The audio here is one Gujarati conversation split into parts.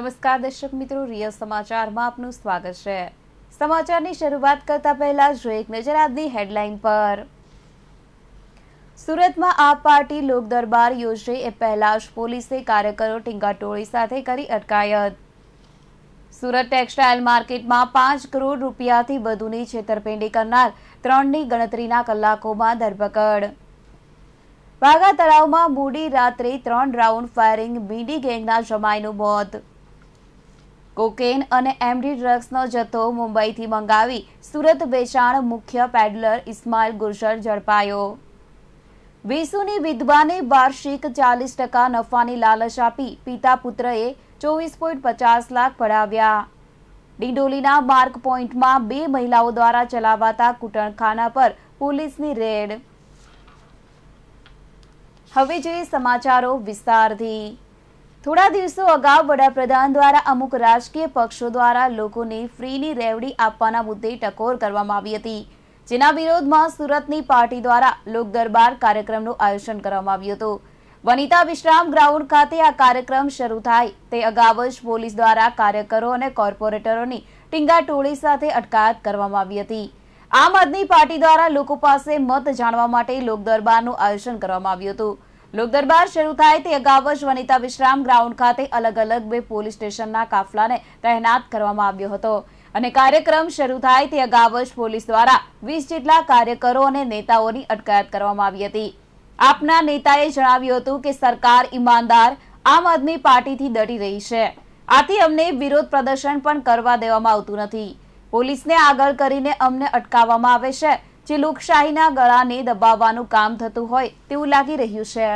નમસ્કાર દર્શક મિત્રો રિયલ સમાચારમાં આપનું સ્વાગત છે સમાચારની શરૂઆત કરતા પહેલા જો એક નજર આજની હેડલાઇન પર સુરતમાં આ પાર્ટી લોક દરબાર યોજે એ પહેલા જ પોલીસે કાર્યકરો ટીંગાટોળી સાથે કરી અટકાયત સુરત ટેક્સટાઇલ માર્કેટમાં પાંચ કરોડ રૂપિયાથી વધુની છેતરપિંડી કરનાર ત્રણની ગણતરીના કલાકોમાં ધરપકડ વાઘા તળાવમાં મૂડી રાત્રે ત્રણ રાઉન્ડ ફાયરિંગ બીડી ગેંગના જમાઈનું મોત કોકેન અને એમડી ડ્રગ્સનો જથ્થો મુંબઈથી મંગાવી સુરત વેચાણ મુખ્ય પેડલર ઇસ્માઇલ ગુર્જર ઝડપાયો વેસુની વિધવાને વાર્ષિક ચાલીસ ટકા નફાની લાલચ આપી પિતા પુત્રએ ચોવીસ પોઈન્ટ પચાસ લાખ પડાવ્યા ડિંડોલીના માર્ક પોઈન્ટમાં બે મહિલાઓ દ્વારા ચલાવાતા કુટણખાના પર પોલીસની રેડ હવે જોઈએ સમાચારો વિસ્તારથી થોડા દિવસો અગાઉ વડાપ્રધાન દ્વારા અમુક રાજકીય પક્ષો દ્વારા લોકોને ફ્રીની રેવડી આપવાના મુદ્દે ટકોર કરવામાં આવી હતી જેના વિરોધમાં સુરતની પાર્ટી દ્વારા લોકદરબાર કાર્યક્રમનું આયોજન કરવામાં આવ્યું હતું વનિતા વિશ્રામ ગ્રાઉન્ડ ખાતે આ કાર્યક્રમ શરૂ થાય તે અગાઉ જ પોલીસ દ્વારા કાર્યકરો અને કોર્પોરેટરોની ટીંગાટોળી સાથે અટકાયત કરવામાં આવી હતી આમ આદમી પાર્ટી દ્વારા લોકો પાસે મત જાણવા માટે લોકદરબારનું આયોજન કરવામાં આવ્યું હતું લોકદરબાર શરૂ થાય તે અગાઉ જ વનિતા વિશ્રામ ગ્રાઉન્ડ ખાતે અલગ અલગ બે પોલીસ સ્ટેશનના કાફલાને તહેનાત કરવામાં આવ્યો હતો અને કાર્યક્રમ શરૂ થાય તે અગાઉ જ પોલીસ દ્વારા વીસ જેટલા કાર્યકરો અને નેતાઓની અટકાયત કરવામાં આવી હતી આપના નેતાએ જણાવ્યું હતું કે સરકાર ઈમાનદાર આમ આદમી પાર્ટીથી ડરી રહી છે આથી અમને વિરોધ પ્રદર્શન પણ કરવા દેવામાં આવતું નથી પોલીસને આગળ કરીને અમને અટકાવવામાં આવે છે જે લોકશાહીના ગળાને દબાવવાનું કામ થતું હોય તેવું લાગી રહ્યું છે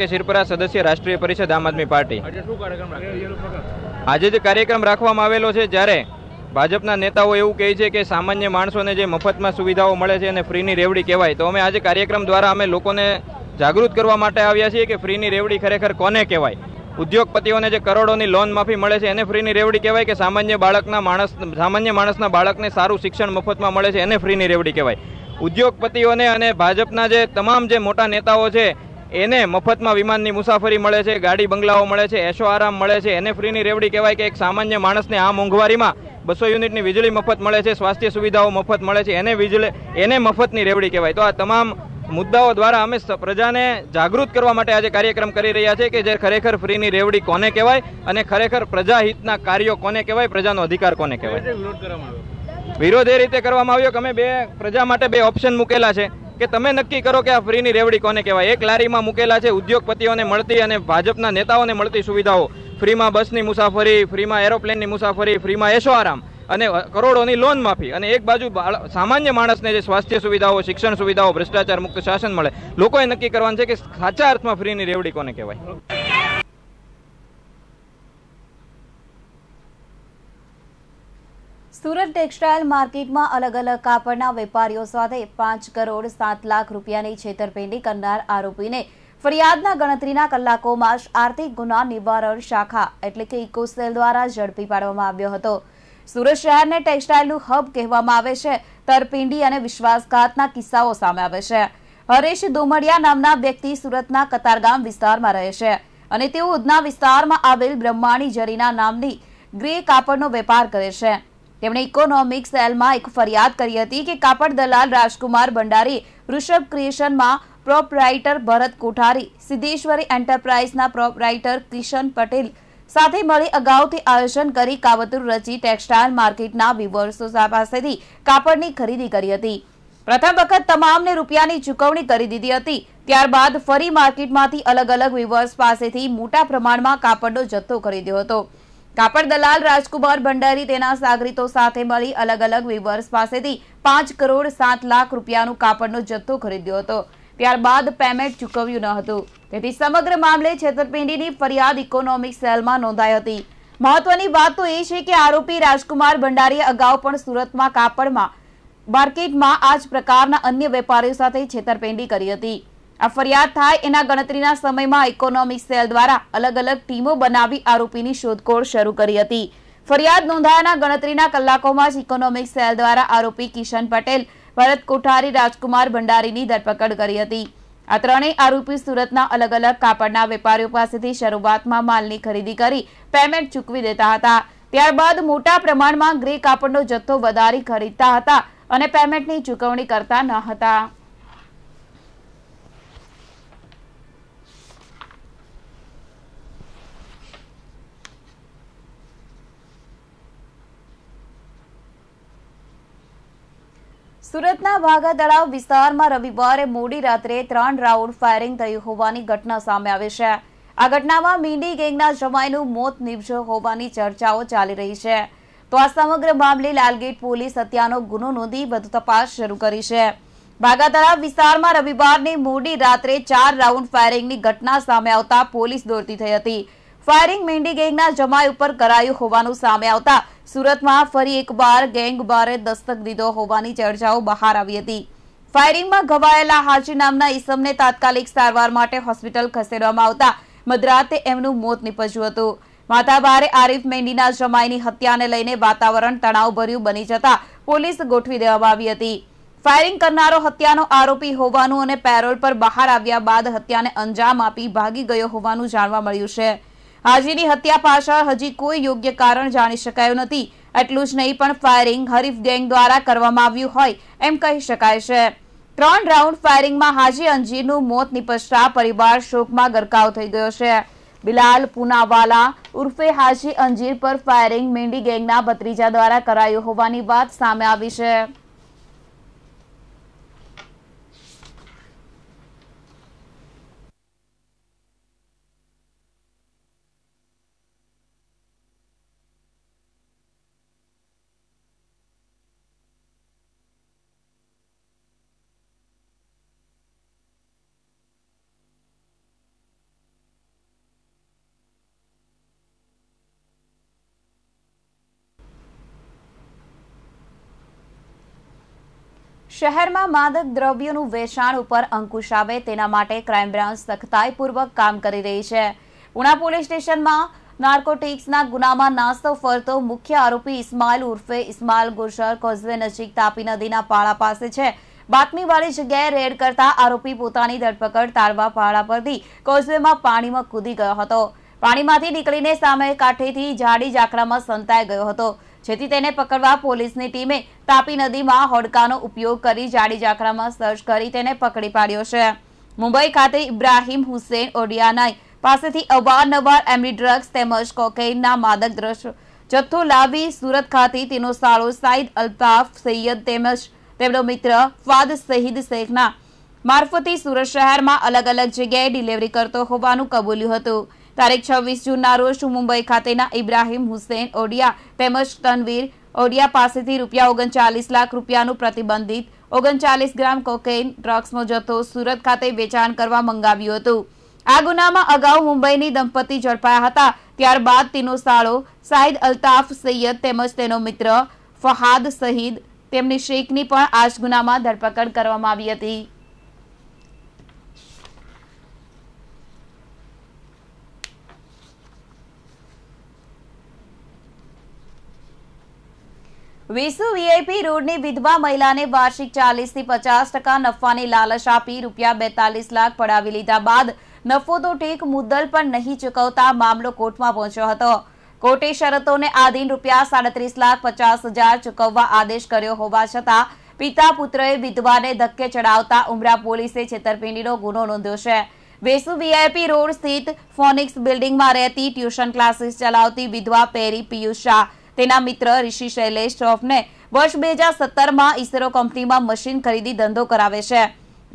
કે શિરપરા સદસ્ય રાષ્ટ્રીય પરિષદ આમ આદમી પાર્ટી આજે જે કાર્યક્રમ રાખવામાં આવેલો છે જ્યારે ભાજપના નેતાઓ એવું કહે છે કે સામાન્ય માણસોને જે મફતમાં સુવિધાઓ મળે છે અને ફ્રીની રેવડી કહેવાય તો અમે આજે કાર્યક્રમ દ્વારા અમે લોકોને જાગૃત કરવા માટે આવ્યા છીએ કે ફ્રીની રેવડી ખરેખર કોને કહેવાય ઉદ્યોગપતિઓને જે કરોડોની લોન માફી મળે છે એને ફ્રીની રેવડી કહેવાય કે સામાન્ય બાળકના માણસ સામાન્ય માણસના બાળકને સારું શિક્ષણ મફતમાં મળે છે એને ફ્રીની રેવડી કહેવાય ઉદ્યોગપતિઓને અને ભાજપના જે તમામ જે મોટા નેતાઓ છે એને મફતમાં વિમાનની મુસાફરી મળે છે ગાડી બંગલાઓ મળે છે એશો આરામ મળે છે એને ફ્રીની રેવડી કહેવાય કે એક સામાન્ય માણસને આ મોંઘવારીમાં બસો યુનિટની વીજળી મફત મળે છે સ્વાસ્થ્ય સુવિધાઓ મફત મળે છે એને વીજળી એને મફતની રેવડી કહેવાય તો આ તમામ મુદ્દાઓ દ્વારા અમે પ્રજાને જાગૃત કરવા માટે આજે કાર્યક્રમ કરી રહ્યા છે કે જે ખરેખર ફ્રીની રેવડી કોને કહેવાય અને ખરેખર પ્રજાહિતના કાર્યો કોને કહેવાય પ્રજાનો અધિકાર કોને કહેવાય વિરોધ એ રીતે કરવામાં આવ્યો કે અમે બે પ્રજા માટે બે ઓપ્શન મૂકેલા છે કે તમે નક્કી કરો કે આ ફ્રીની રેવડી કોને કહેવાય એક લારીમાં મૂકેલા છે ઉદ્યોગપતિઓને મળતી અને ભાજપના નેતાઓને મળતી સુવિધાઓ ફ્રીમાં બસની મુસાફરી ફ્રીમાં એરોપ્લેનની મુસાફરી ફ્રીમાં એશો આરામ અને કરોડોની લોન માફી અને એક બાજુ સામાન્ય માણસને જે સ્વાસ્થ્ય સુવિધાઓ શિક્ષણ સુવિધાઓ ભ્રષ્ટાચાર મુક્ત શાસન મળે લોકોએ નક્કી કરવાનું છે કે સાચા અર્થમાં ફ્રીની રેવડી કોને કહેવાય સુરત ટેક્સટાઇલ માર્કેટમાં અલગ અલગ કાપડના વેપારીઓ સાથે પાંચ કરોડ સાત લાખ રૂપિયાની છેતરપિંડી કરનાર આરોપીને ફરિયાદના ગણતરીના કલાકોમાં આર્થિક ગુના નિવારણ શાખા એટલે કે ઇકોસેલ દ્વારા ઝડપી પાડવામાં આવ્યો હતો સુરત શહેરને ટેક્સટાઇલનું હબ કહેવામાં આવે છે તરપિંડી અને વિશ્વાસઘાતના કિસ્સાઓ સામે આવે છે હરેશ દોમડિયા નામના વ્યક્તિ સુરતના કતારગામ વિસ્તારમાં રહે છે અને તેઓ ઉધના વિસ્તારમાં આવેલ બ્રહ્માણી જરીના નામની ગ્રે કાપડનો વેપાર કરે છે તેમણે ઇકોનોમિક સેલમાં એક ફરિયાદ કરી હતી કે કાપડ દલાલ રાજકુમાર ભંડારી ઋષભ ક્રિએશનમાં પ્રોપરાઇટર ભરત કોઠારી સિદ્ધેશ્વરી એન્ટરપ્રાઇઝના પ્રોપરાઇટર કિશન પટેલ સાથે મળી અગાઉથી આયોજન કરી કાવતુર રચી ટેક્સટાઇલ માર્કેટના વિવર્સો પાસેથી કાપડની ખરીદી કરી હતી પ્રથમ વખત તમામને રૂપિયાની ચૂકવણી કરી દીધી હતી ત્યારબાદ ફરી માર્કેટમાંથી અલગ અલગ વિવર્સ પાસેથી મોટા પ્રમાણમાં કાપડનો જથ્થો ખરીદ્યો હતો કાપડ દલાલ રાજકુમાર ભંડારી તેના સાગરીતો સાથે મળી અલગ અલગ વેવર્સ પાસેથી પાંચ કરોડ સાત લાખ રૂપિયાનું કાપડનો જથ્થો ખરીદ્યો હતો ત્યારબાદ પેમેન્ટ ચૂકવ્યું ન હતું તેથી સમગ્ર મામલે છેતરપિંડીની ફરિયાદ ઇકોનોમિક સેલમાં નોંધાઈ હતી મહત્વની વાત તો એ છે કે આરોપી રાજકુમાર ભંડારીએ અગાઉ પણ સુરતમાં કાપડમાં માર્કેટમાં આ જ પ્રકારના અન્ય વેપારીઓ સાથે છેતરપિંડી કરી હતી આ ફરિયાદ થાય એના ગણતરીના સમયમાં ઇકોનોમિક સેલ દ્વારા અલગ અલગ ટીમો બનાવી આરોપીની શોધખોળ શરૂ કરી હતી ફરિયાદ નોંધાયાના ગણતરીના કલાકોમાં જ ઇકોનોમિક સેલ દ્વારા આરોપી કિશન પટેલ ભરત કોઠારી રાજકુમાર ભંડારીની ધરપકડ કરી હતી આ ત્રણેય આરોપી સુરતના અલગ અલગ કાપડના વેપારીઓ પાસેથી શરૂઆતમાં માલની ખરીદી કરી પેમેન્ટ ચૂકવી દેતા હતા ત્યારબાદ મોટા પ્રમાણમાં ગ્રે કાપડનો જથ્થો વધારી ખરીદતા હતા અને પેમેન્ટની ચૂકવણી કરતા ન હતા સુરતના ભાગા તળાવ વિસ્તારમાં રવિવારે મોડી રાત્રે ત્રણ રાઉન્ડ ફાયરિંગ થયું હોવાની ઘટના સામે આવી છે આ ઘટનામાં મીંડી ગેંગના જમાઈનું મોત નીપજ્યું હોવાની ચર્ચાઓ ચાલી રહી છે તો આ સમગ્ર મામલે લાલગેટ પોલીસ હત્યાનો ગુનો નોંધી વધુ તપાસ શરૂ કરી છે ભાગા વિસ્તારમાં રવિવારની મોડી રાત્રે ચાર રાઉન્ડ ફાયરિંગની ઘટના સામે આવતા પોલીસ દોડતી થઈ હતી ફાયરિંગ મેંડી ગેંગના જમાઈ ઉપર કરાયું હોવાનું સામે આવતા સુરતમાં ફરી એકવાર ગેંગ બારે દસ્તક દીધો હોવાની ચર્ચાઓ બહાર આવી હતી ફાયરિંગમાં ઘવાયેલા હાજી નામના ઈસમને તાત્કાલિક સારવાર માટે હોસ્પિટલ ખસેડવામાં આવતા મધરાતે એમનું મોત નીપજ્યું હતું માતાબારે આરીફ મેંડીના જમાઈની હત્યાને લઈને વાતાવરણ તણાવભર્યું બની જતા પોલીસ ગોઠવી દેવામાં આવી હતી ફાયરિંગ કરનારો હત્યાનો આરોપી હોવાનું અને પેરોલ પર બહાર આવ્યા બાદ હત્યાને અંજામ આપી ભાગી ગયો હોવાનું જાણવા મળ્યું છે હાજીની હત્યા પાછળ હજી કોઈ યોગ્ય કારણ જાણી શકાયું નથી એટલું જ નહીં પણ ફાયરિંગ હરીફ ગેંગ દ્વારા કરવામાં આવ્યું હોય એમ કહી શકાય છે ત્રણ રાઉન્ડ ફાયરિંગમાં હાજી અંજીરનું મોત નિપજતા પરિવાર શોકમાં ગરકાવ થઈ ગયો છે બિલાલ પુનાવાલા ઉર્ફે હાજી અંજીર પર ફાયરિંગ મેંડી ગેંગના ભત્રીજા દ્વારા કરાયું હોવાની વાત સામે આવી છે શહેરમાં માદક દ્રવ્યોનું વેચાણ ઉપર અંકુશ આવે તેના માટે ક્રાઇમ બ્રાન્ચ સખતાઈપૂર્વક કામ કરી રહી છે ઉના પોલીસ સ્ટેશનમાં નાર્કોટિક્સના ગુનામાં નાસ્તો ફરતો મુખ્ય આરોપી ઇસ્માઇલ ઉર્ફે ઇસ્માઇલ ગુર્જર કોઝવે નજીક તાપી નદીના પાળા પાસે છે બાતમીવાળી જગ્યાએ રેડ કરતા આરોપી પોતાની ધરપકડ તાળવા પાળા પરથી કોઝવેમાં પાણીમાં કૂદી ગયો હતો પાણીમાંથી નીકળીને સામે કાંઠેથી જાડી ઝાકડામાં સંતાઈ ગયો હતો જેથી તેને પકડવા પોલીસની ટીમે તાપી નદીમાં હોડકાનો ઉપયોગ કરી જાડી જાખરામાં સર્ચ કરી તેને પકડી પાડ્યો છે મુંબઈ ખાતે ઇબ્રાહીમ હુસેન ઓડિયાનાઈ પાસેથી અવારનવાર એમડી ડ્રગ્સ તેમજ કોકેઇનના માદક દ્રશ્ય જથ્થો લાવી સુરત ખાતે તેનો સાળો સાઈદ અલ્તાફ સૈયદ તેમજ તેમનો મિત્ર ફાદ શહીદ શેખના મારફતે સુરત શહેરમાં અલગ અલગ જગ્યાએ ડિલિવરી કરતો હોવાનું કબૂલ્યું હતું તારીખ છવ્વીસ જૂનના રોજ મુંબઈ ખાતેના ઇબ્રાહીમ હુસેન ઓડિયા તેમજ તનવીર ઓડિયા પાસેથી રૂપિયા ઓગણચાલીસ લાખ રૂપિયાનું પ્રતિબંધિત ઓગણચાલીસ ગ્રામ કોકેઇન ડ્રગ્સનો જથ્થો સુરત ખાતે વેચાણ કરવા મંગાવ્યું હતું આ ગુનામાં અગાઉ મુંબઈની દંપતી ઝડપાયા હતા ત્યારબાદ તેનો સાળો સાહિદ અલ્તાફ સૈયદ તેમજ તેનો મિત્ર ફહાદ સહીદ તેમની શેખની પણ આ ગુનામાં ધરપકડ કરવામાં આવી હતી વેસુ વીઆઈપી રોડની વિધવા મહિલાને વાર્ષિક ચાલીસથી પચાસ ટકા નફાની લાલચ આપી રૂપિયા બેતાલીસ લાખ પડાવી લીધા બાદ નફો તો ઠીક મુદ્દલ પણ નહીં ચૂકવતા મામલો કોર્ટમાં પહોંચ્યો હતો કોર્ટે શરતોને આધીન રૂપિયા સાડત્રીસ લાખ પચાસ હજાર ચૂકવવા આદેશ કર્યો હોવા છતાં પિતા પુત્રએ વિધવાને ધક્કે ચડાવતા ઉમરા પોલીસે છેતરપિંડીનો ગુનો નોંધ્યો છે વેસુ વીઆઈપી રોડ સ્થિત ફોનિક્સ બિલ્ડિંગમાં રહેતી ટ્યુશન ક્લાસીસ ચલાવતી વિધવા પેરી પિયુષ શાહ તેના મિત્ર ઋષિ શૈલેષ શ્રોફને વર્ષ બે હજાર સત્તરમાં ઇસરો કંપનીમાં મશીન ખરીદી ધંધો કરાવે છે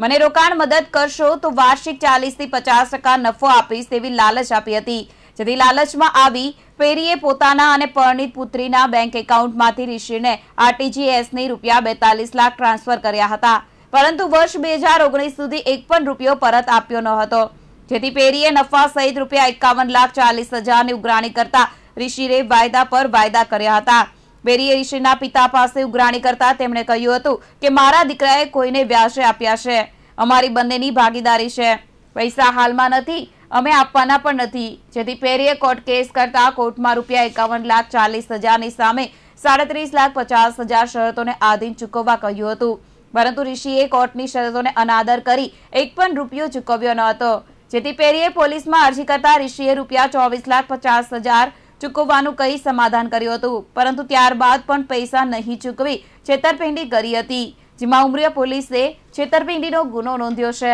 મને રોકાણ મદદ કરશો તો વાર્ષિક ચાલીસથી પચાસ ટકા નફો આપીશ તેવી લાલચ આપી હતી જેથી લાલચમાં આવી પેરીએ પોતાના અને પરણિત પુત્રીના બેંક એકાઉન્ટમાંથી ઋષિને આરટીજીએસની રૂપિયા બેતાલીસ લાખ ટ્રાન્સફર કર્યા હતા પરંતુ વર્ષ બે હજાર ઓગણીસ સુધી એક પણ રૂપિયો પરત આપ્યો ન હતો જેથી પેરીએ નફા સહિત રૂપિયા એકાવન લાખ ચાલીસ હજારની ઉઘરાણી કરતા ઋષિરે વાયદા પર વાયદા કર્યા હતા બેરીએ ઋષિના પિતા પાસે ઉઘરાણી કરતા તેમણે કહ્યું હતું કે મારા દીકરાએ કોઈને વ્યાજે આપ્યા છે અમારી બંનેની ભાગીદારી છે પૈસા હાલમાં નથી અમે આપવાના પણ નથી જેથી પેરીએ કોર્ટ કેસ કરતા કોર્ટમાં રૂપિયા એકાવન લાખ ચાલીસ હજારની સામે સાડત્રીસ લાખ પચાસ હજાર શરતોને આધીન ચૂકવવા કહ્યું હતું પરંતુ ઋષિએ કોર્ટની શરતોને અનાદર કરી એક પણ રૂપિયો ચૂકવ્યો ન હતો જેથી પેરીએ પોલીસમાં અરજી કરતા ઋષિએ રૂપિયા ચોવીસ લાખ પચાસ હજાર ચૂકવવાનું કહી સમાધાન કર્યું હતું પરંતુ ત્યારબાદ પણ પૈસા નહીં ચૂકવી છેતરપિંડી કરી હતી જેમાં ઉમરિયા પોલીસે છેતરપિંડીનો ગુનો નોંધ્યો છે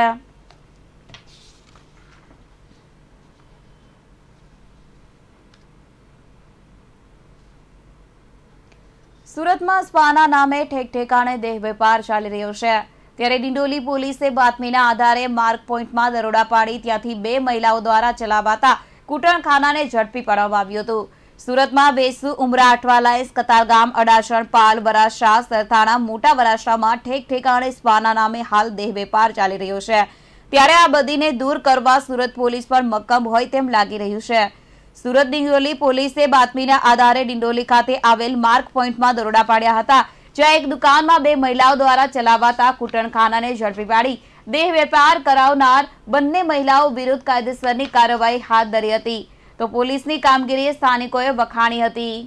સુરતમાં સ્પાના નામે ઠેક ઠેકાણે દેહ વેપાર ચાલી રહ્યો છે ત્યારે ડિંડોલી પોલીસે બાતમીના આધારે માર્ક પોઈન્ટમાં દરોડા પાડી ત્યાંથી બે મહિલાઓ દ્વારા ચલાવાતા કુટણખાનાને ઝડપી પાડવામાં આવ્યું હતું સુરતમાં બેસુ ઉમરા અઠવાલાએ કતારગામ અડાસણ પાલ વરાછા સરથાણા મોટા વરાછામાં ઠેક ઠેકાણે સ્પાના નામે હાલ દેહ વેપાર ચાલી રહ્યો છે ત્યારે આ બધીને દૂર કરવા સુરત પોલીસ પર મક્કમ હોય તેમ લાગી રહ્યું છે સુરત ડિંડોલી પોલીસે બાતમીના આધારે ડિંડોલી ખાતે આવેલ માર્ક પોઈન્ટમાં દરોડા પાડ્યા હતા જ્યાં એક દુકાનમાં બે મહિલાઓ દ્વારા ચલાવાતા કુટણખાનાને ઝડપી પાડી દેહ વેપાર કરાવનાર બંને મહિલાઓ વિરુદ્ધ કાયદેસરની કાર્યવાહી હાથ ધરી હતી તો પોલીસની કામગીરી સ્થાનિકોએ વખાણી હતી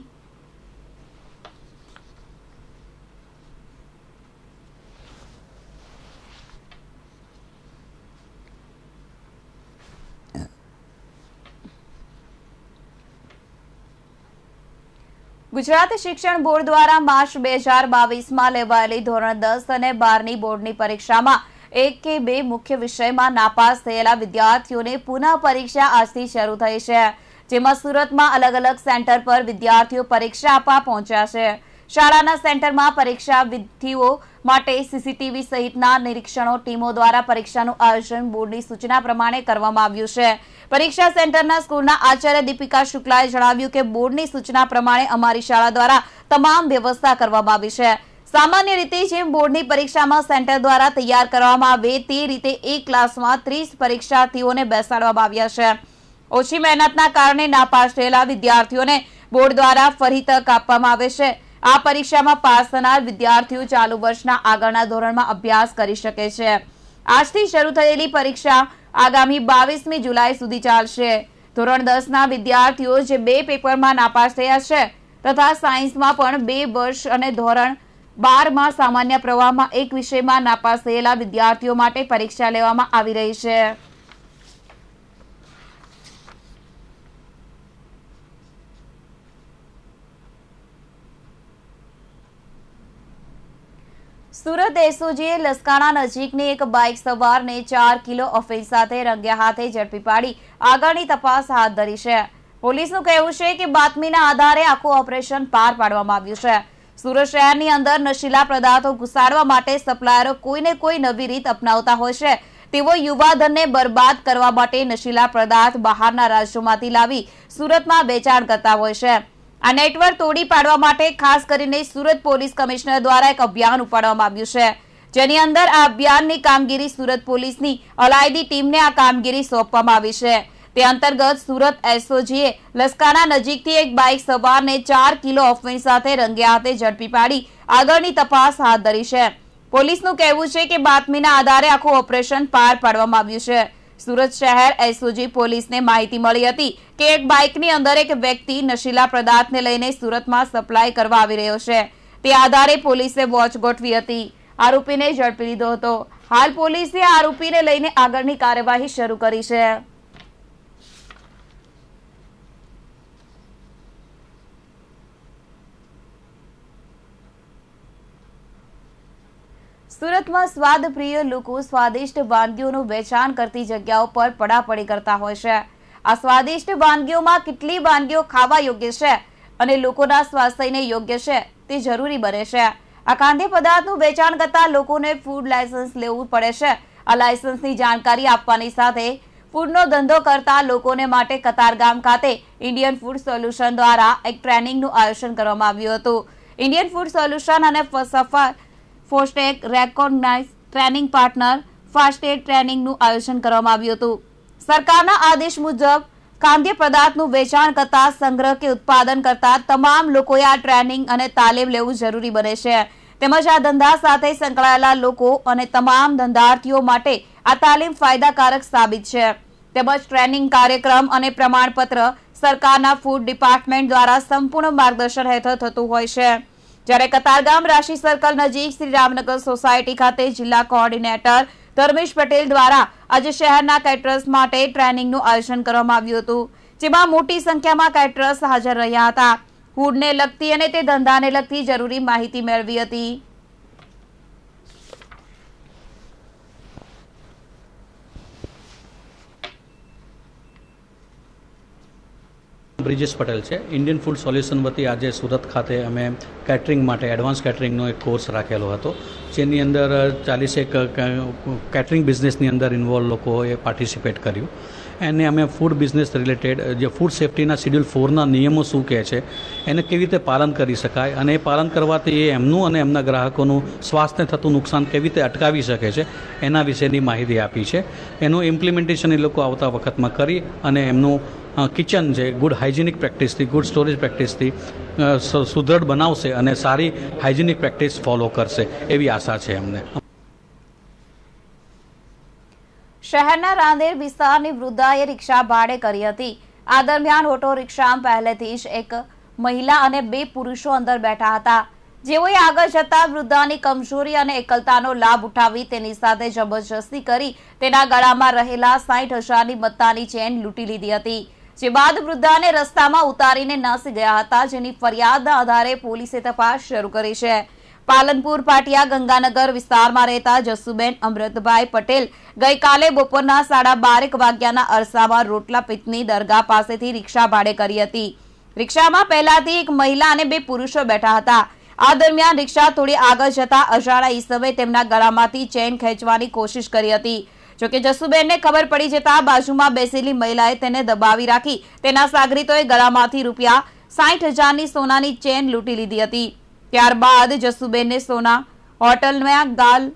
ગુજરાત શિક્ષણ બોર્ડ દ્વારા માર્ચ બે હજાર બાવીસમાં લેવાયેલી ધોરણ દસ અને બારની બોર્ડની પરીક્ષામાં એક કે બે મુખ્ય વિષયમાં નાપાસ થયેલા વિદ્યાર્થીઓને પુનઃ પરીક્ષા આજથી શરૂ થઈ છે જેમાં સુરતમાં અલગ અલગ સેન્ટર પર વિદ્યાર્થીઓ પરીક્ષા આપવા પહોંચ્યા છે શાળાના સેન્ટરમાં પરીક્ષા વિદ્યાર્થીઓ માટે સીસીટીવી સહિતના નિરીક્ષણો ટીમો દ્વારા પરીક્ષાનું આયોજન બોર્ડની સૂચના પ્રમાણે કરવામાં આવ્યું છે પરીક્ષા સેન્ટરના સ્કૂલના આચાર્ય દીપિકા શુક્લાએ જણાવ્યું કે બોર્ડની સૂચના પ્રમાણે અમારી શાળા દ્વારા તમામ વ્યવસ્થા કરવામાં આવી છે સામાન્ય રીતે જેમ બોર્ડની પરીક્ષામાં સેન્ટર દ્વારા તૈયાર કરવામાં આવે તે રીતે એક ક્લાસમાં ત્રીસ પરીક્ષાર્થીઓને બેસાડવામાં આવ્યા છે ઓછી મહેનતના કારણે નાપાસ થયેલા વિદ્યાર્થીઓને બોર્ડ દ્વારા ફરી તક આપવામાં આવે છે આ પરીક્ષામાં પાસ થનાર વિદ્યાર્થીઓ ચાલુ વર્ષના આગળના ધોરણમાં અભ્યાસ કરી શકે છે આજથી શરૂ થયેલી પરીક્ષા આગામી બાવીસમી જુલાઈ સુધી ચાલશે ધોરણ દસના વિદ્યાર્થીઓ જે બે પેપરમાં નાપાસ થયા છે તથા સાયન્સમાં પણ બે વર્ષ અને ધોરણ બારમાં સામાન્ય પ્રવાહમાં એક વિષયમાં નાપાસ થયેલા વિદ્યાર્થીઓ માટે પરીક્ષા લેવામાં આવી રહી છે સુરત એસઓજીએ લસકાણા નજીકની એક બાઇક સવારને ચાર કિલો ઓફેન્સ સાથે રંગ્યા હાથે ઝડપી પાડી આગળની તપાસ હાથ ધરી છે પોલીસનું કહેવું છે કે બાતમીના આધારે આખું ઓપરેશન પાર પાડવામાં આવ્યું છે સુરત શહેરની અંદર નશીલા પદાર્થો ઘુસાડવા માટે સપ્લાયરો કોઈને કોઈ નવી રીત અપનાવતા હોય છે તેઓ યુવાધનને બરબાદ કરવા માટે નશીલા પદાર્થ બહારના રાજ્યોમાંથી લાવી સુરતમાં વેચાણ કરતા હોય છે આ નેટવર્ક તોડી પાડવા માટે ખાસ કરીને સુરત પોલીસ કમિશનર દ્વારા એક અભિયાન ઉપાડવામાં આવ્યું છે જેની અંદર આ અભિયાનની કામગીરી સુરત પોલીસની અલાયદી ટીમને આ કામગીરી સોંપવામાં આવી છે તે અંતર્ગત સુરત એસઓજીએ લસકાના નજીકથી એક બાઇક સવારને ચાર કિલો અફીણ સાથે રંગ્યા હાથે ઝડપી પાડી આગળની તપાસ હાથ ધરી છે પોલીસનું કહેવું છે કે બાતમીના આધારે આખું ઓપરેશન પાર પાડવામાં આવ્યું છે સુરત શહેર એસઓજી પોલીસને માહિતી મળી હતી કે એક બાઇકની અંદર એક વ્યક્તિ નશીલા પદાર્થને લઈને સુરતમાં સપ્લાય કરવા આવી રહ્યો છે તે આધારે પોલીસે વોચ ગોઠવી હતી આરોપીને ઝડપી લીધો હતો હાલ પોલીસે આરોપીને લઈને આગળની કાર્યવાહી શરૂ કરી છે સુરતમાં સ્વાદ પ્રિય લોકો સ્વાદિષ્ટ વાનગીઓનું વેચાણ કરતી જગ્યાઓ પર પડાપડી કરતા હોય છે આ સ્વાદિષ્ટ વાનગીઓમાં કેટલી વાનગીઓ ખાવા યોગ્ય છે અને લોકોના સ્વાસ્થ્યને યોગ્ય છે તે જરૂરી બને છે આ ખાદ્ય પદાર્થનું વેચાણ કરતા લોકોને ફૂડ લાયસન્સ લેવું પડે છે આ લાયસન્સની જાણકારી આપવાની સાથે ફૂડનો ધંધો કરતા લોકોને માટે કતારગામ ખાતે ઇન્ડિયન ફૂડ સોલ્યુશન દ્વારા એક ટ્રેનિંગનું આયોજન કરવામાં આવ્યું હતું ઇન્ડિયન ફૂડ સોલ્યુશન અને સફર ફોસ્ટેક રેકોગ્નાઇઝ ટ્રેનિંગ પાર્ટનર ફાસ્ટેડ ટ્રેનિંગનું આયોજન કરવામાં આવ્યું હતું સરકારના આદેશ મુજબ ખાદ્ય પદાર્થનું વેચાણ કરતા સંગ્રહ કે ઉત્પાદન કરતા તમામ લોકોએ આ ટ્રેનિંગ અને તાલીમ લેવું જરૂરી બને છે તેમજ આ ધંધા સાથે સંકળાયેલા લોકો અને તમામ ધંધાર્થીઓ માટે આ તાલીમ ફાયદાકારક સાબિત છે તેમજ ટ્રેનિંગ કાર્યક્રમ અને પ્રમાણપત્ર સરકારના ફૂડ ડિપાર્ટમેન્ટ દ્વારા સંપૂર્ણ માર્ગદર્શન હેઠળ થતું હોય છે જ્યારે કતારગામ રાશિ સર્કલ નજીક શ્રીરામનગર સોસાયટી ખાતે જિલ્લા કોઓર્ડિનેટર ધર્મેશ પટેલ દ્વારા આજે શહેરના કેટરર્સ માટે ટ્રેનિંગનું આયોજન કરવામાં આવ્યું હતું જેમાં મોટી સંખ્યામાં કેટરર્સ હાજર રહ્યા હતા ફૂડને લગતી અને તે ધંધાને લગતી જરૂરી માહિતી મેળવી હતી બ્રિજેશ પટેલ છે ઇન્ડિયન ફૂડ સોલ્યુશન વતી આજે સુરત ખાતે અમે કેટરિંગ માટે એડવાન્સ કેટરિંગનો એક કોર્સ રાખેલો હતો જેની અંદર ચાલીસેક કેટરિંગ બિઝનેસની અંદર ઇન્વોલ્વ લોકોએ પાર્ટિસિપેટ કર્યું એને અમે ફૂડ બિઝનેસ રિલેટેડ જે ફૂડ સેફ્ટીના શિડ્યુલ ફોરના નિયમો શું કહે છે એને કેવી રીતે પાલન કરી શકાય અને એ પાલન કરવાથી એ એમનું અને એમના ગ્રાહકોનું સ્વાસ્થ્યને થતું નુકસાન કેવી રીતે અટકાવી શકે છે એના વિશેની માહિતી આપી છે એનું ઇમ્પ્લિમેન્ટેશન એ લોકો આવતા વખતમાં કરી અને એમનું કિચન છે ગુડ હાઇજેનિક પ્રેક્ટિસથી ગુડ સ્ટોરેજ પ્રેક્ટિસથી સુદૃઢ બનાવશે અને સારી હાઇજેનિક પ્રેક્ટિસ ફોલો કરશે એવી આશા છે અમને શહેરના રાંદેર વિસ્તારની વૃદ્ધાએ રિક્ષા ભાડે કરી હતી આ દરમિયાન ઓટો રિક્ષા પહેલેથી જ એક મહિલા અને બે પુરુષો અંદર બેઠા હતા જેઓએ આગળ જતા વૃદ્ધાની કમજોરી અને એકલતાનો લાભ ઉઠાવી તેની સાથે જબરજસ્તી કરી તેના ગળામાં રહેલા સાઠ હજારની મત્તાની ચેન લૂંટી લીધી હતી જે બાદ વૃદ્ધાને રસ્તામાં ઉતારીને નાસી ગયા હતા જેની ફરિયાદના આધારે પોલીસે તપાસ શરૂ કરી છે પાલનપુર પાટિયા ગંગાનગર વિસ્તારમાં રહેતા જસુબેન અમૃતભાઈ પટેલ ગઈકાલે બપોરના સાડા બારેક વાગ્યાના અરસામાં રોટલા પિતની દરગાહ પાસેથી રિક્ષા ભાડે કરી હતી રિક્ષામાં પહેલાથી એક મહિલા અને બે પુરુષો બેઠા હતા આ દરમિયાન રિક્ષા થોડી આગળ જતા અજાણા ઈસમે તેમના ગળામાંથી ચેન ખેંચવાની કોશિશ કરી હતી જોકે જસુબેનને ખબર પડી જતા બાજુમાં બેસેલી મહિલાએ તેને દબાવી રાખી તેના સાગરીતોએ ગળામાંથી રૂપિયા સાઠ હજારની સોનાની ચેન લૂંટી લીધી હતી ત્યારબાદ જસુબેનને સોના હોટલમાં ગાલ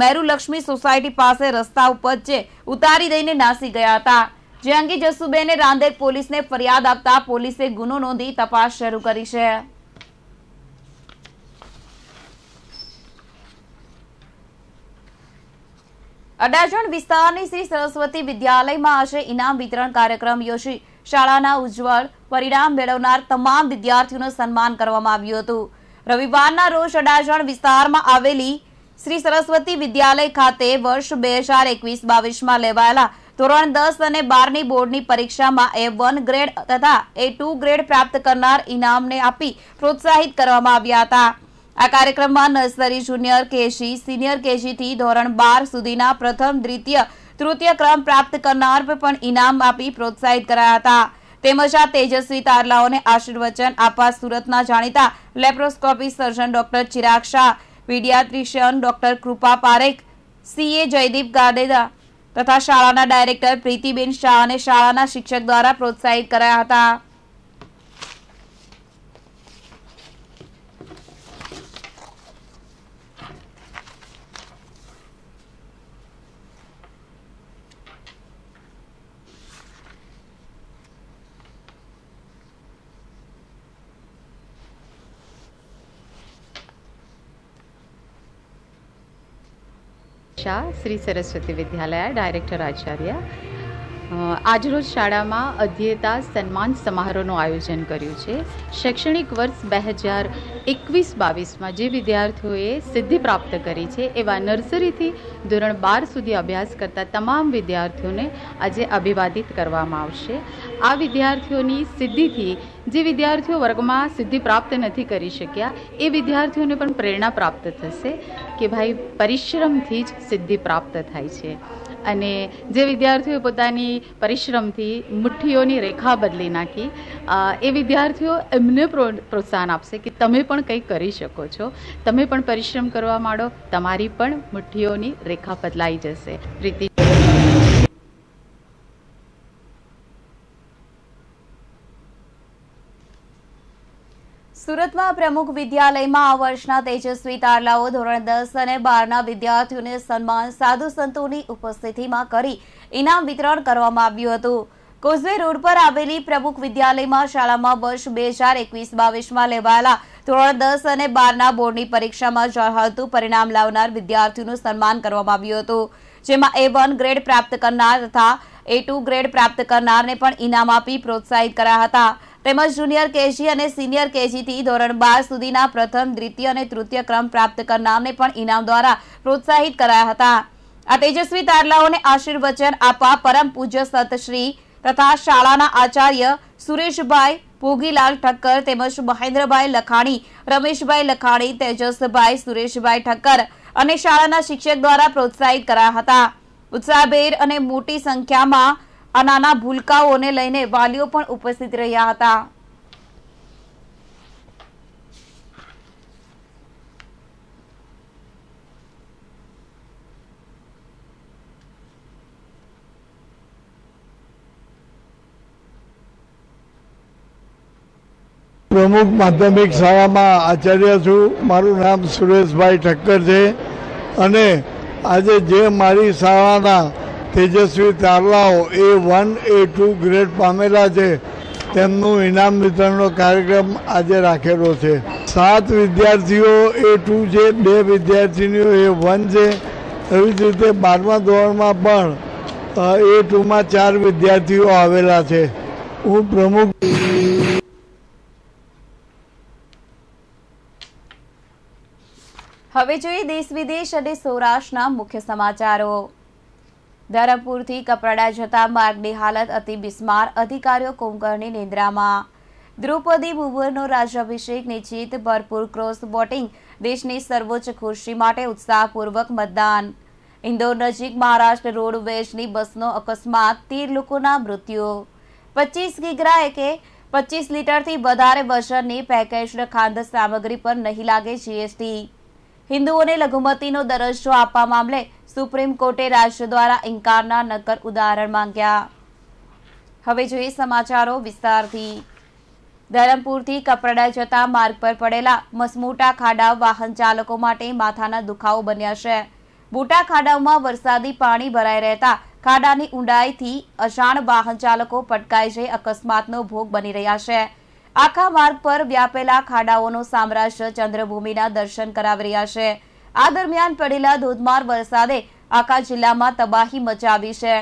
મેરુલક્ષ્મી સોસાયટી પાસે રસ્તા ઉપર જે ઉતારી દઈને નાસી ગયા હતા જે અંગે જસુબેને રાંદેર પોલીસને ફરિયાદ આપતા પોલીસે ગુનો નોંધી તપાસ શરૂ કરી છે અડાજણ વિસ્તારની શ્રી સરસ્વતી વિદ્યાલયમાં આજે ઇનામ વિતરણ કાર્યક્રમ યોજી શાળાના ઉજ્જવળ પરિણામ મેળવનાર તમામ વિદ્યાર્થીઓનું સન્માન કરવામાં આવ્યું હતું રવિવારના રોજ અડાજણ વિસ્તારમાં આવેલી શ્રી સરસ્વતી વિદ્યાલય ખાતે વર્ષ બે હજાર એકવીસ બાવીસમાં લેવાયેલા ધોરણ દસ અને બારની બોર્ડની પરીક્ષામાં એ વન ગ્રેડ તથા એ ટુ ગ્રેડ પ્રાપ્ત કરનાર ઇનામને આપી પ્રોત્સાહિત કરવામાં આવ્યા હતા આ કાર્યક્રમમાં નર્સરી જુનિયર કેજી સિનિયર કેજીથી ધોરણ બાર સુધીના પ્રથમ દ્વિતીય તૃતીય ક્રમ પ્રાપ્ત કરનાર પણ ઇનામ આપી પ્રોત્સાહિત કરાયા હતા તેમજ આ તેજસ્વી તારલાઓને આશીર્વચન આપવા સુરતના જાણીતા laparoscopy surgeon doctor Chirag Shah paediatrician doctor Kripa Parekh CA Jaydeep Gadeda તથા શાળાના ડાયરેક્ટર પ્રીતિબેન શાહ અને શાળાના શિક્ષક દ્વારા પ્રોત્સાહિત કરાયા હતા શાહ શ્રી સરસ્વતી વિદ્યાલય ડાયરેક્ટર આચાર્ય આજરોજ શાળામાં અધ્યેતા સન્માન સમારોહનું આયોજન કર્યું છે શૈક્ષણિક વર્ષ બે હજાર એકવીસ બાવીસમાં જે વિદ્યાર્થીઓએ સિદ્ધિ પ્રાપ્ત કરી છે એવા નર્સરીથી ધોરણ બાર સુધી અભ્યાસ કરતા તમામ વિદ્યાર્થીઓને આજે અભિવાદિત કરવામાં આવશે આ વિદ્યાર્થીઓની સિદ્ધિથી જે વિદ્યાર્થીઓ વર્ગમાં સિદ્ધિ પ્રાપ્ત નથી કરી શક્યા એ વિદ્યાર્થીઓને પણ પ્રેરણા પ્રાપ્ત થશે કે ભાઈ પરિશ્રમથી જ સિદ્ધિ પ્રાપ્ત થાય છે અને જે વિદ્યાર્થીઓ પોતાની પરિશ્રમથી મુઠ્ઠીઓની રેખા બદલી નાખી એ વિદ્યાર્થીઓ એમને પ્રોત્સાહન આપશે કે તમે પણ કંઈક કરી શકો છો તમે પણ પરિશ્રમ કરવા માંડો તમારી પણ મુઠ્ઠીઓની રેખા બદલાઈ જશે પ્રીતિ સુરતમાં પ્રમુખ વિદ્યાલયમાં આ વર્ષના તેજસ્વી તારલાઓ ધોરણ દસ અને બારના વિદ્યાર્થીઓને સન્માન સાધુ સંતોની ઉપસ્થિતિમાં કરી ઇનામ વિતરણ કરવામાં આવ્યું હતું કોઝવે રોડ પર આવેલી પ્રમુખ વિદ્યાલયમાં શાળામાં વર્ષ બે હજાર એકવીસ બાવીસમાં લેવાયેલા ધોરણ દસ અને બારના બોર્ડની પરીક્ષામાં જળહળતું પરિણામ લાવનાર વિદ્યાર્થીઓનું સન્માન કરવામાં આવ્યું હતું જેમાં એ વન ગ્રેડ પ્રાપ્ત કરનાર તથા એ ટુ ગ્રેડ પ્રાપ્ત કરનારને પણ ઇનામ આપી પ્રોત્સાહિત કર્યા હતા તેમજ જુનિયર કેજી અને સિનિયર કેજીથી ધોરણ બાર સુધીના પ્રથમ દ્વિતીય અને તૃતીય ક્રમ પ્રાપ્ત કરનારને પણ ઇનામ દ્વારા પ્રોત્સાહિત કરાયા હતા આ તેજસ્વી તારલાઓને આશીર્વચન આપવા પરમ પૂજ્ય સતશ્રી તથા શાળાના આચાર્ય સુરેશભાઈ ભોગીલાલ ઠક્કર તેમજ મહેન્દ્રભાઈ લખાણી રમેશભાઈ લખાણી તેજસભાઈ સુરેશભાઈ ઠક્કર અને શાળાના શિક્ષક દ્વારા પ્રોત્સાહિત કરાયા હતા ઉત્સાહભેર અને મોટી સંખ્યામાં આ નાના ભૂલકાઓને લઈને વાલીઓ પણ ઉપસ્થિત રહ્યા હતા પ્રમુખ માધ્યમિક શાળામાં આચાર્ય છું મારું નામ સુરેશભાઈ ઠક્કર છે અને આજે જે મારી શાળાના તેજસ્વી તારલાઓ A one A two grade પામેલા છે તેમનું ઇનામ વિતરણનો કાર્યક્રમ આજે રાખેલો છે સાત વિદ્યાર્થીઓ એ ટુ છે બે વિદ્યાર્થીનીઓ એ વન છે એવી જ રીતે બારમા ધોરણમાં પણ એ ટુમાં ચાર વિદ્યાર્થીઓ આવેલા છે હું પ્રમુખ હવે જોઈએ દેશ વિદેશ અને સૌરાષ્ટ્રના મુખ્ય સમાચારો ધરમપુરથી કપરાડા જતા માર્ગની હાલત અતિ બિસ્માર અધિકારીઓ કુંભકર્ણી નિંદ્રામાં દ્રૌપદી મુર્મુનો રાજાભિષેક નિશ્ચિત ભરપૂર ક્રોસ બોટિંગ દેશની સર્વોચ્ચ ખુરશી માટે ઉત્સાહપૂર્વક મતદાન ઇન્દોર નજીક મહારાષ્ટ્ર રોડવેઝની બસનો અકસ્માત તેર લોકોના મૃત્યુ પચીસ કિગ્રા કે પચીસ લીટરથી વધારે વજનની પેકેજ્ડ ખાદ્ય સામગ્રી પર નહીં લાગે જીએસટી હિન્દુઓને લઘુમતીનો દરજ્જો આપવા મામલે સુપ્રીમ કોર્ટે રાજ્ય દ્વારા ઇન્કારના નક્કર ઉદાહરણ માંગ્યા હવે જોઈએ સમાચારો વિસ્તારથી ધરમપુરથી કપરાડા જતા માર્ગ પર પડેલા મસમોટા ખાડા વાહન ચાલકો માટે માથાના દુખાવો બન્યા છે બોટા ખાડાઓમાં વરસાદી પાણી ભરાઈ રહેતા ખાડાની ઊંડાઈથી અશાણ વાહન ચાલકો પટકાય છે અકસ્માતનો ભોગ બની રહ્યા છે આખા માર્ગ પર વ્યાપેલા ખાડાઓનો સામ્રાજ્ય ચંદ્રભૂમિના દર્શન કરાવી રહ્યા છે આ દરમિયાન પડેલા ધોધમાર વરસાદે આખા જિલ્લામાં તબાહી મચાવી છે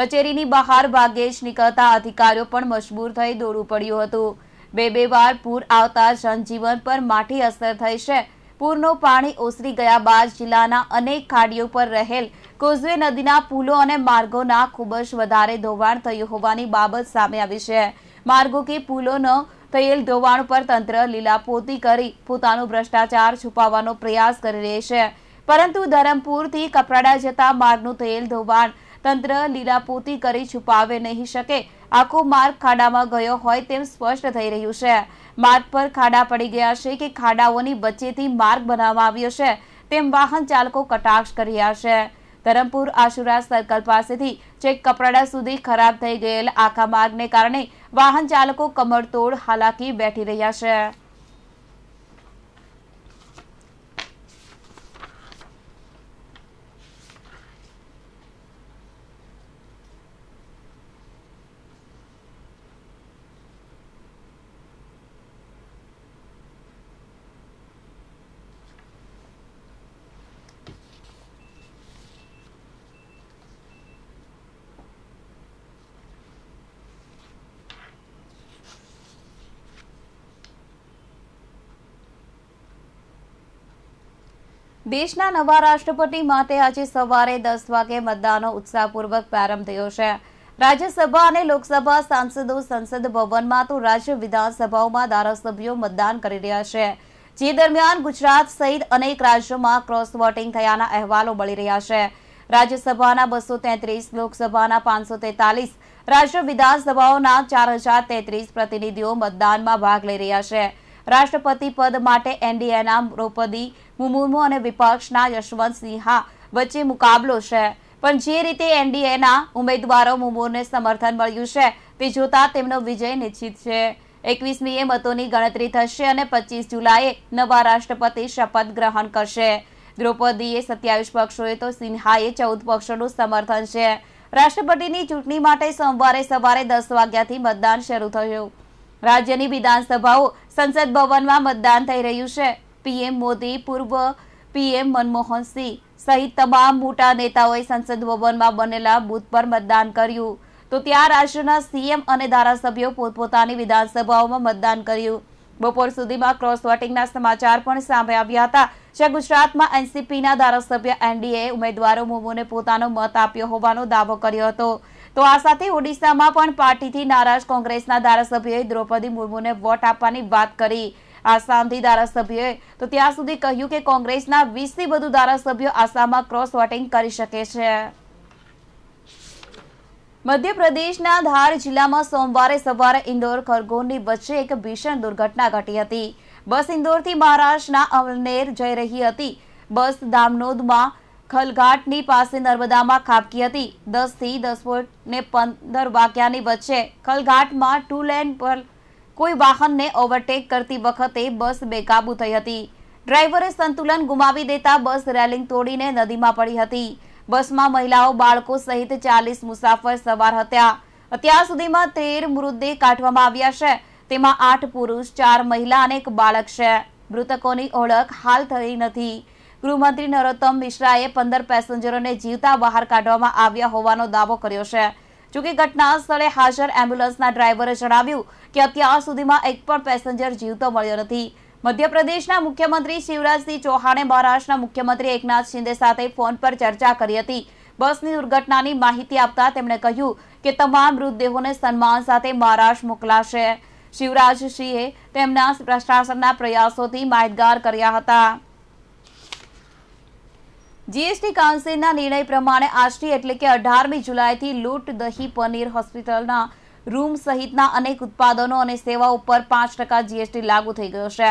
કચેરીની બહાર ભાગ્યેશ નીકળતા અધિકારીઓ પણ મજબૂર થઈ દોડવું પડ્યું હતું બે બે વાર પૂર આવતા જનજીવન પર માઠી અસર થઈ છે પૂરનું પાણી ઓસરી ગયા બાદ જિલ્લાના અનેક ખાડીઓ પર રહેલ કોઝવે નદીના પુલો અને માર્ગોના ખૂબ જ વધારે ધોવાણ થયું હોવાની બાબત સામે આવી છે માર્ગો કે પુલોનો થયેલ ધોવાણ પર તંત્ર લીલાપોતી કરી પોતાનો ભ્રષ્ટાચાર છુપાવવાનો પ્રયાસ કરી રહી છે પરંતુ ધરમપુરથી કપરાડા જતા માર્ગનું થયેલ ધોવાણ તંત્ર લીલાપોતી કરી છુપાવે નહીં શકે આખો માર્ગ ખાડામાં ગયો હોય તેમ સ્પષ્ટ થઈ રહ્યું છે માર્ગ પર ખાડા પડી ગયા છે કે ખાડાઓની વચ્ચેથી માર્ગ બનાવવામાં આવ્યો છે તેમ વાહન ચાલકો કટાક્ષ કર્યા છે ધરમપુર આશુરા સર્કલ પાસેથી ચેક કપરાડા સુધી ખરાબ થઈ ગયેલ આખા માર્ગને કારણે વાહન ચાલકો કમર તોડ હાલાકી બેઠી રહ્યા છે દેશના નવા રાષ્ટ્રપતિ માટે આજે સવારે દસ વાગે મતદાનનો ઉત્સાહપૂર્વક પ્રારંભ થયો છે રાજ્યસભા અને લોકસભા સાંસદો સંસદ ભવનમાં તો રાજ્ય વિધાનસભાઓમાં ધારાસભ્યો મતદાન કરી રહ્યા છે જે દરમિયાન ગુજરાત સહિત અનેક રાજ્યોમાં ક્રોસ વોટિંગ થયાના અહેવાલો મળી રહ્યા છે રાજ્યસભાના બસો તેત્રીસ લોકસભાના પાંચસો તેતાલીસ રાજ્ય વિધાનસભાઓના ચાર હજાર તેત્રીસ પ્રતિનિધિઓ મતદાનમાં ભાગ લઈ રહ્યા છે રાષ્ટ્રપતિ પદ માટે એનડીએના દ્રૌપદી મુર્મુ અને વિપક્ષના યશવંત સિંહા વચ્ચે મુકાબલો છે પણ જે રીતે એનડીએના ઉમેદવારો મુર્મુને સમર્થન મળ્યું છે તે જોતા તેમનો વિજય નિશ્ચિત છે એકવીસમી એ મતોની ગણતરી થશે અને પચીસ જુલાઈએ નવા રાષ્ટ્રપતિ શપથ ગ્રહણ કરશે દ્રૌપદીએ સત્યાવીસ પક્ષોએ તો સિન્હાએ ચૌદ પક્ષોનું સમર્થન છે રાષ્ટ્રપતિની ચૂંટણી માટે સોમવારે સવારે દસ વાગ્યાથી મતદાન શરૂ થયું રાજ્યની વિધાનસભાઓ સંસદ ભવનમાં મતદાન થઈ રહ્યું છે પીએમ મોદી પૂર્વ પીએમ મનમોહન સિંહ સહિત તમામ મોટા નેતાઓએ સંસદ ભવનમાં બનેલા બૂથ પર મતદાન કર્યું તો ત્યાં રાજ્યના સીએમ અને ધારાસભ્યો પોતપોતાની વિધાનસભાઓમાં મતદાન કર્યું બપોર સુધીમાં ક્રોસ વોટિંગના સમાચાર પણ સામે આવ્યા હતા જ્યાં ગુજરાતમાં એનસીપીના ધારાસભ્ય એનડીએ ઉમેદવારો મુર્મુને પોતાનો મત આપ્યો હોવાનો દાવો કર્યો હતો તો આ સાથે ઓડિશામાં પણ પાર્ટીથી નારાજ કોંગ્રેસના ધારાસભ્યોએ દ્રૌપદી મુર્મુને વોટ આપવાની વાત કરી આસામથી ધારાસભ્યએ તો ત્યાં સુધી કહ્યું કે કોંગ્રેસના વીસથી વધુ ધારાસભ્યો આસામમાં ક્રોસ વોટિંગ કરી શકે છે મધ્યપ્રદેશના ધાર જિલ્લામાં સોમવારે સવારે ઇન્દોર ખરગોનની વચ્ચે એક ભીષણ દુર્ઘટના ઘટી હતી બસ ઇન્દોરથી મહારાષ્ટ્રના અમલનેર જઈ રહી હતી બસ દામનોદમાં ખલઘાટની પાસે નર્મદામાં ખાબકી હતી દસથી દસ પોઈન્ટ ને પંદર વાગ્યાની વચ્ચે ખલઘાટમાં ટુ લેન પર કોઈ વાહનને ઓવરટેક કરતી વખતે બસ બેકાબુ થઈ હતી ડ્રાઈવરે સંતુલન ગુમાવી દેતા બસ રેલિંગ તોડીને નદીમાં પડી હતી બસમાં મહિલાઓ બાળકો સહિત ચાલીસ મુસાફર સવાર હતા અત્યાર સુધીમાં તેર મૃતદેહ કાઢવામાં આવ્યા છે તેમાં આઠ પુરુષ ચાર મહિલા અને એક બાળક છે મૃતકોની ઓળખ હાલ થઈ નથી ગૃહમંત્રી નરોત્તમ મિશ્રાએ પંદર પેસેન્જરોને જીવતા બહાર કાઢવામાં આવ્યા હોવાનો દાવો કર્યો છે જોકે ઘટના સ્થળે હાજર એમ્બ્યુલન્સના ડ્રાઈવરે જણાવ્યું કે અત્યાર સુધીમાં એક પણ પેસેન્જર જીવતો મળ્યો નથી મધ્યપ્રદેશના મુખ્યમંત્રી શિવરાજસિંહ ચૌહાણે મહારાષ્ટ્રના મુખ્યમંત્રી એકનાથ શિંદે સાથે ફોન પર ચર્ચા કરી હતી બસની દુર્ઘટનાની માહિતી આપતા તેમણે કહ્યું કે તમામ મૃતદેહોને સન્માન સાથે મહારાષ્ટ્ર મોકલાશે શિવરાજસિંહે તેમના પ્રશાસનના પ્રયાસોથી માહિતગાર કર્યા હતા જીએસટી કાઉન્સિલના નિર્ણય પ્રમાણે આજથી એટલે કે અઢારમી જુલાઈથી લૂંટ દહીં પનીર હોસ્પિટલના રૂમ સહિતના અનેક ઉત્પાદનો અને સેવા ઉપર પાંચ ટકા જીએસટી લાગુ થઈ ગયો છે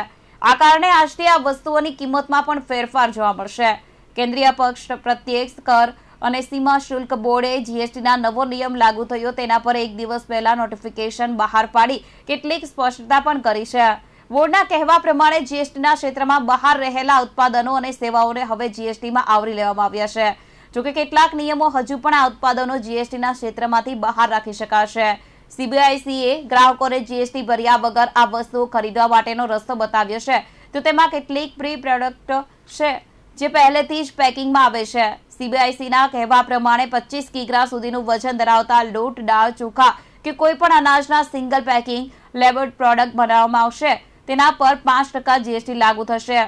આ કારણે આજથી આ વસ્તુઓની કિંમતમાં પણ ફેરફાર જોવા મળશે કેન્દ્રીય પક્ષ પ્રત્યક્ષ કર અને સીમા શુલ્ક બોર્ડે જીએસટીના નવો નિયમ લાગુ થયો તેના પર એક દિવસ પહેલા નોટિફિકેશન બહાર પાડી કેટલીક સ્પષ્ટતા પણ કરી છે બોર્ડના કહેવા પ્રમાણે જીએસટીના ક્ષેત્રમાં બહાર રહેલા ઉત્પાદનો અને સેવાઓને હવે જીએસટીમાં આવરી લેવામાં આવ્યા છે જોકે કેટલાક નિયમો હજુ પણ આ ઉત્પાદનો જીએસટીના ક્ષેત્રમાંથી બહાર રાખી શકાશે સીબીઆઈસીએ ગ્રાહકોને જીએસટી ભર્યા વગર આ વસ્તુઓ ખરીદવા માટેનો રસ્તો બતાવ્યો છે તો તેમાં કેટલીક પ્રી પ્રોડક્ટ છે જે પહેલેથી જ પેકિંગમાં આવે છે સીબીઆઈસીના કહેવા પ્રમાણે પચીસ કિગ્રા સુધીનું વજન ધરાવતા લોટ દાળ ચોખા કે કોઈ પણ અનાજના સિંગલ પેકિંગ લેબર્ડ પ્રોડક્ટ બનાવવામાં આવશે તેના પર પાંચ ટકા જીએસટી લાગુ થશે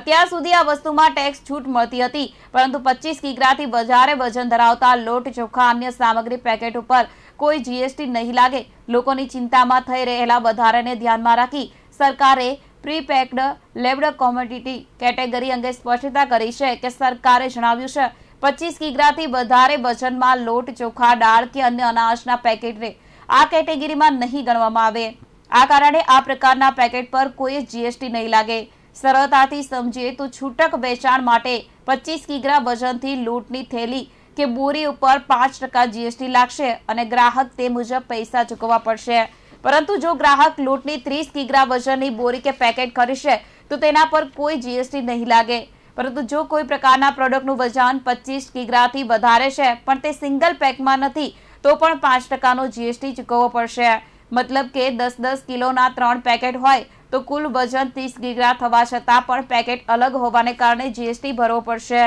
અત્યાર સુધી આ વસ્તુમાં ટેક્સ છૂટ મળતી હતી પરંતુ પચીસ કિગ્રાથી વધારે વજન ધરાવતા લોટ ચોખા અન્ય સામગ્રી પેકેટ ઉપર કોઈ જીએસટી નહીં લાગે લોકોની ચિંતામાં થઈ રહેલા વધારાને ધ્યાનમાં રાખી સરકારે પ્રીપેક્ડ લેબડ કોમોડિટી કેટેગરી અંગે સ્પષ્ટતા કરી છે કે સરકારે જણાવ્યું છે પચીસ કિગ્રાથી વધારે વજનમાં લોટ ચોખા દાળ કે અન્ય અનાજના પેકેટને આ કેટેગરીમાં નહીં ગણવામાં આવે આ કારણે આ પ્રકારના પેકેટ પર કોઈ જીએસટી નહીં લાગે સરળતાથી સમજીએ તો છૂટક વેચાણ માટે પચીસ કિગ્રા વજનથી લૂંટની થેલી કે બોરી ઉપર પાંચ ટકા જીએસટી લાગશે અને ગ્રાહક તે મુજબ પૈસા ચૂકવવા પડશે પરંતુ જો ગ્રાહક લૂંટની ત્રીસ કિગ્રા વજનની બોરી કે પેકેટ ખરીદશે તો તેના પર કોઈ જીએસટી નહીં લાગે પરંતુ જો કોઈ પ્રકારના પ્રોડક્ટનું વજન પચીસ કિગ્રાથી વધારે છે પણ તે સિંગલ પેકમાં નથી તો પણ પાંચ ટકાનો જીએસટી ચૂકવવો પડશે મતલબ કે દસ દસ કિલોના ત્રણ પેકેટ હોય તો કુલ વજન ત્રીસ કિગ્રા થવા છતાં પણ પેકેટ અલગ હોવાને કારણે જીએસટી ભરવો પડશે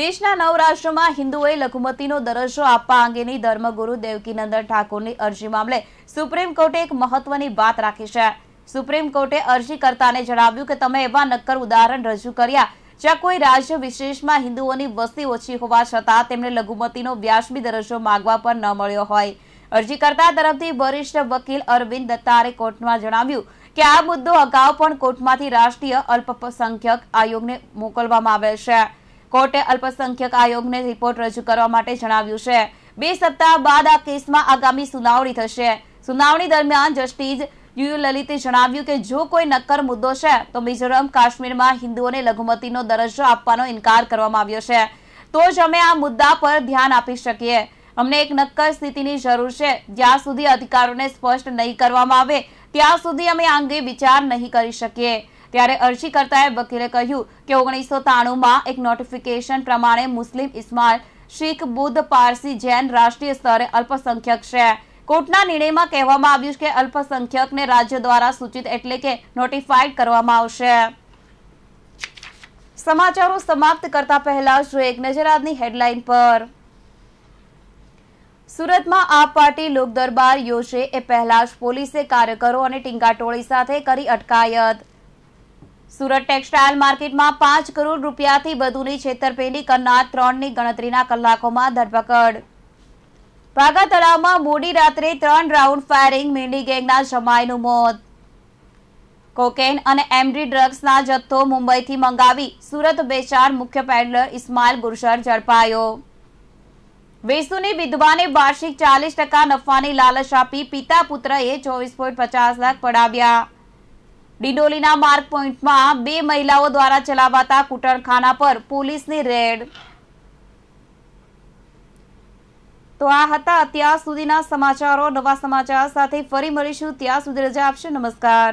દેશના નવ રાષ્ટ્રોમાં હિન્દુઓએ લઘુમતીનો દરજ્જો આપવા અંગેની ધર્મગુરુ દેવકીનંદન ઠાકોરની અરજી મામલે સુપ્રીમ કોર્ટે એક મહત્વની વાત રાખી છે સુપ્રીમ કોર્ટે અરજીકર્તાને જણાવ્યું કે તમે એવા નક્કર ઉદાહરણ રજૂ કર્યા જ્યાં કોઈ રાજ્ય વિશેષમાં હિન્દુઓની વસ્તી ઓછી હોવા છતાં તેમને લઘુમતીનો વ્યાજબી દરજ્જો માગવા પર ન મળ્યો હોય અરજીકર્તા તરફથી વરિષ્ઠ વકીલ અરવિંદ દત્તારે કોર્ટમાં જણાવ્યું કે આ મુદ્દો અગાઉ પણ કોર્ટમાંથી રાષ્ટ્રીય અલ્પસંખ્યક આયોગને મોકલવામાં આવેલ છે કોર્ટે અલ્પસંખ્યક આયોગને રિપોર્ટ રજૂ કરવા માટે જણાવ્યું છે બે સપ્તાહ બાદ આ કેસમાં આગામી સુનાવણી થશે સુનાવણી દરમિયાન જસ્ટિસ યુ લલિતે જણાવ્યું કે જો કોઈ નક્કર મુદ્દો છે તો મિઝોરમ કાશ્મીરમાં હિન્દુઓને લઘુમતીનો દરજ્જો આપવાનો ઇનકાર કરવામાં આવ્યો છે તો જ અમે આ મુદ્દા પર ધ્યાન આપી શકીએ અમને એક નક્કર સ્થિતિની જરૂર છે જ્યાં સુધી અધિકારોને સ્પષ્ટ નહીં કરવામાં આવે ત્યાં સુધી અમે આ અંગે વિચાર નહીં કરી શકીએ ત્યારે અરજીકર્તાએ વકીલે કહ્યું કે ઓગણીસો ત્રાણુંમાં એક નોટિફિકેશન પ્રમાણે મુસ્લિમ ઇસ્માઇલ શીખ બુદ્ધ પારસી જૈન રાષ્ટ્રીય સ્તરે અલ્પસંખ્યક છે કોર્ટના નિર્ણયમાં કહેવામાં આવ્યું કે અલ્પસંખ્યકને રાજ્ય દ્વારા સૂચિત એટલે કે નોટિફાઈડ કરવામાં આવશે સમાચારો સમાપ્ત કરતા પહેલા જો એક નજર આજની હેડલાઇન પર સુરતમાં આપ પાર્ટી લોકદરબાર યોજે એ પહેલા જ પોલીસે કાર્યકરો અને ટીંગાટોળી સાથે કરી અટકાયત સુરત ટેક્સટાઇલ માર્કેટમાં પાંચ કરોડ રૂપિયાથી વધુની છેતરપિંડી કરનાર ત્રણની ગણતરીના કલાકોમાં ધરપકડ ભાગા તળાવમાં મોડી રાત્રે ત્રણ રાઉન્ડ ફાયરિંગ મીંડી ગેંગના જમાઈનું મોત કોકેન અને એમડી ડ્રગ્સના જથ્થો મુંબઈથી મંગાવી સુરત બેચાર મુખ્ય પેડલર ઇસ્માઇલ ગુરસર ઝડપાયો વેસુની વિધવાને વાર્ષિક ચાલીસ ટકા નફાની લાલચ આપી પિતા પુત્રએ ચોવીસ પોઈન્ટ પચાસ લાખ પડાવ્યા ડિંડોલીના માર્ક પોઈન્ટમાં બે મહિલાઓ દ્વારા ચલાવાતા કુટણખાના પર પોલીસની રેડ તો આ હતા અત્યાર સુધીના સમાચારો નવા સમાચાર સાથે ફરી મળીશું ત્યાં સુધી રજા આપશે નમસ્કાર